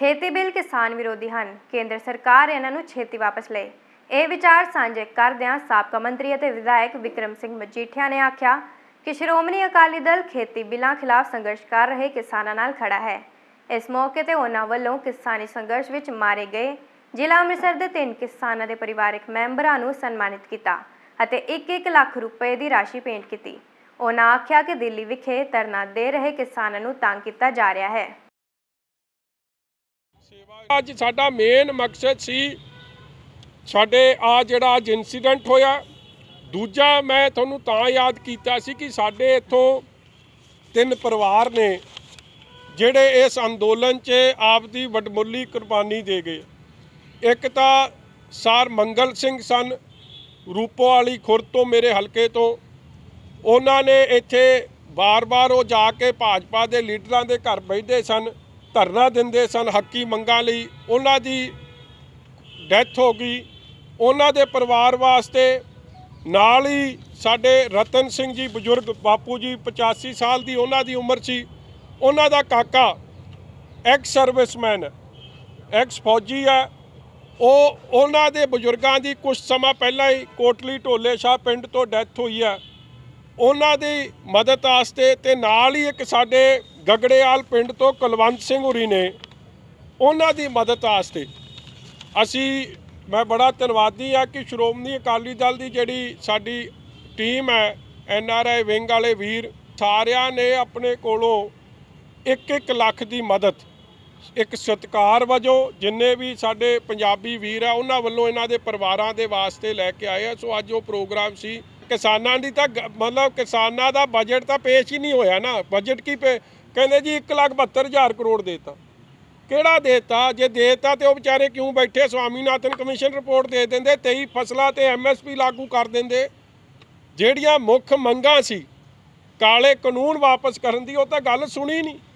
ਖੇਤੀ ਬਿੱਲ ਕਿਸਾਨ ਵਿਰੋਧੀ ਹਨ ਕੇਂਦਰ ਸਰਕਾਰ ਇਹਨਾਂ ਨੂੰ ਛੇਤੀ ਵਾਪਸ ਲਏ ਇਹ ਵਿਚਾਰ ਸਾਂਝੇ ਕਰਦਿਆਂ ਸਾਬਕਾ ਮੰਤਰੀ ਅਤੇ ਵਿਧਾਇਕ ਵਿਕਰਮ ਸਿੰਘ ਮਜੀਠੀਆ ਨੇ ਆਖਿਆ ਕਿ ਸ਼੍ਰੋਮਣੀ ਅਕਾਲੀ ਦਲ ਖੇਤੀ ਬਿੱਲਾਂ ਖਿਲਾਫ ਸੰਘਰਸ਼ ਕਰ ਰਹੇ ਕਿਸਾਨਾਂ ਨਾਲ ਖੜਾ ਹੈ ਇਸ ਮੌਕੇ ਤੇ ਉਹਨਾਂ ਵੱਲੋਂ ਕਿਸਾਨੀ ਸੰਘਰਸ਼ ਵਿੱਚ ਮਾਰੇ ਗਏ ਜ਼ਿਲ੍ਹਾ ਅੰਮ੍ਰਿਤਸਰ ਦੇ ਤਿੰਨ ਕਿਸਾਨਾਂ ਦੇ ਪਰਿਵਾਰਕ ਮੈਂਬਰਾਂ ਨੂੰ ਸਨਮਾਨਿਤ ਕੀਤਾ ਅਤੇ 1-1 ਲੱਖ ਰੁਪਏ ਦੀ ਰਾਸ਼ੀ ਭੇਂਟ ਕੀਤੀ ਉਹਨਾਂ ਆਖਿਆ ਕਿ ਦਿੱਲੀ ਵਿਖੇ ਤਰਨਾ ਦੇ ਰਹੇ ਕਿਸਾਨਾਂ ਨੂੰ ਤੰਗ ਕੀਤਾ ਜਾ ਰਿਹਾ ਹੈ ਅੱਜ ਸਾਡਾ ਮੇਨ ਮਕਸਦ ਸੀ ਸਾਡੇ ਆ ਜਿਹੜਾ ਅੱਜ ਇਨਸੀਡੈਂਟ ਹੋਇਆ ਦੂਜਾ ਮੈਂ ਤੁਹਾਨੂੰ ਤਾਂ ਯਾਦ ਕੀਤਾ ਸੀ ਕਿ ਸਾਡੇ ਇੱਥੋਂ ਤਿੰਨ ਪਰਿਵਾਰ ਨੇ ਜਿਹੜੇ ਇਸ ਅੰਦੋਲਨ 'ਚ ਆਪਦੀ ਵੱਡਮੁੱਲੀ ਕੁਰਬਾਨੀ ਦੇ ਗਏ ਇੱਕ ਤਾਂ ਸਰ ਮੰਗਲ ਸਿੰਘ ਸਨ ਰੂਪੋ ਵਾਲੀ ਖੁਰ ਤੋਂ ਮੇਰੇ ਹਲਕੇ ਤੋਂ ਉਹਨਾਂ ਨੇ ਇੱਥੇ ਬਾਰ-ਬਾਰ ਉਹ ਜਾ ਕੇ ਭਾਜਪਾ ਦੇ ਲੀਡਰਾਂ ਦੇ ਘਰ ਬੈਠਦੇ ਸਨ ਧਰਨਾ ਦਿੰਦੇ ਸਨ ਹੱਕੀ ਮੰਗਾਂ ਲਈ ਉਹਨਾਂ ਦੀ ਡੈਥ ਹੋ ਗਈ ਉਹਨਾਂ ਦੇ ਪਰਿਵਾਰ ਵਾਸਤੇ ਨਾਲ ਹੀ ਸਾਡੇ ਰਤਨ ਸਿੰਘ ਜੀ ਬਜ਼ੁਰਗ ਬਾਪੂ ਜੀ 85 ਸਾਲ ਦੀ ਉਹਨਾਂ ਦੀ ਉਮਰ ਸੀ ਉਹਨਾਂ ਦਾ ਕਾਕਾ ਐਕਸ ਸਰਵਿਸਮੈਨ ਐਕਸ ਫੌਜੀ ਆ ਉਹ ਉਹਨਾਂ ਦੇ ਬਜ਼ੁਰਗਾਂ ਦੀ ਕੁਝ ਸਮਾਂ ਪਹਿਲਾਂ ਹੀ ਕੋਟਲੀ ਢੋਲੇ ਸ਼ਾਹ ਪਿੰਡ ਤੋਂ ਡੈਥ ਹੋਈ ਆ ਉਹਨਾਂ ਦੀ ਮਦਦ ਵਾਸਤੇ ਤੇ ਨਾਲ ਹੀ ਇੱਕ ਸਾਡੇ ਗਗੜੇਵਾਲ ਪਿੰਡ ਤੋਂ ਕੁਲਵੰਤ ਸਿੰਘ ਹੁਰੀ ਨੇ ਉਹਨਾਂ ਦੀ ਮਦਦ ਆਸਤੇ ਅਸੀਂ ਮੈਂ ਬੜਾ ਧੰਨਵਾਦੀ ਆ ਕਿ ਸ਼੍ਰੋਮਣੀ ਅਕਾਲੀ ਦਲ ਦੀ ਜਿਹੜੀ ਸਾਡੀ ਟੀਮ ਹੈ ਐਨ ਆਰ ਆਈ ਵਿੰਗ ਵਾਲੇ ਵੀਰ ਸਾਰਿਆਂ ਨੇ ਆਪਣੇ ਕੋਲੋਂ 1-1 ਲੱਖ ਦੀ ਮਦਦ ਇੱਕ ਸਤਕਾਰ ਵਜੋਂ ਜਿੰਨੇ ਵੀ ਸਾਡੇ ਪੰਜਾਬੀ ਵੀਰ ਆ ਉਹਨਾਂ ਵੱਲੋਂ ਇਹਨਾਂ ਦੇ ਪਰਿਵਾਰਾਂ ਦੇ ਵਾਸਤੇ ਲੈ ਕੇ ਆਏ ਆ ਸੋ ਅੱਜ ਉਹ ਪ੍ਰੋਗਰਾਮ ਸੀ ਕਿਸਾਨਾਂ ਦੀ ਤਾਂ ਮਤਲਬ ਕਿਸਾਨਾਂ ਦਾ ਬਜਟ ਤਾਂ ਪੇਸ਼ ਹੀ ਨਹੀਂ ਹੋਇਆ ਨਾ ਬਜਟ ਕੀ ਕਹਿੰਦੇ ਜੀ 1,72,000 ਕਰੋੜ ਦੇਤਾ ਕਿਹੜਾ ਦੇਤਾ ਜੇ ਦੇਤਾ ਤੇ ਉਹ ਵਿਚਾਰੇ ਕਿਉਂ ਬੈਠੇ ਸਵਾਮੀਨਾਥਨ ਕਮਿਸ਼ਨ ਰਿਪੋਰਟ ਦੇ ਦਿੰਦੇ 23 ਫਸਲਾਂ ਤੇ ਐਮਐਸਪੀ ਲਾਗੂ ਕਰ ਦਿੰਦੇ ਜਿਹੜੀਆਂ ਮੁੱਖ ਮੰਗਾਂ ਸੀ ਕਾਲੇ ਕਾਨੂੰਨ ਵਾਪਸ ਕਰਨ ਦੀ ਉਹ ਤਾਂ ਗੱਲ ਸੁਣੀ ਨਹੀਂ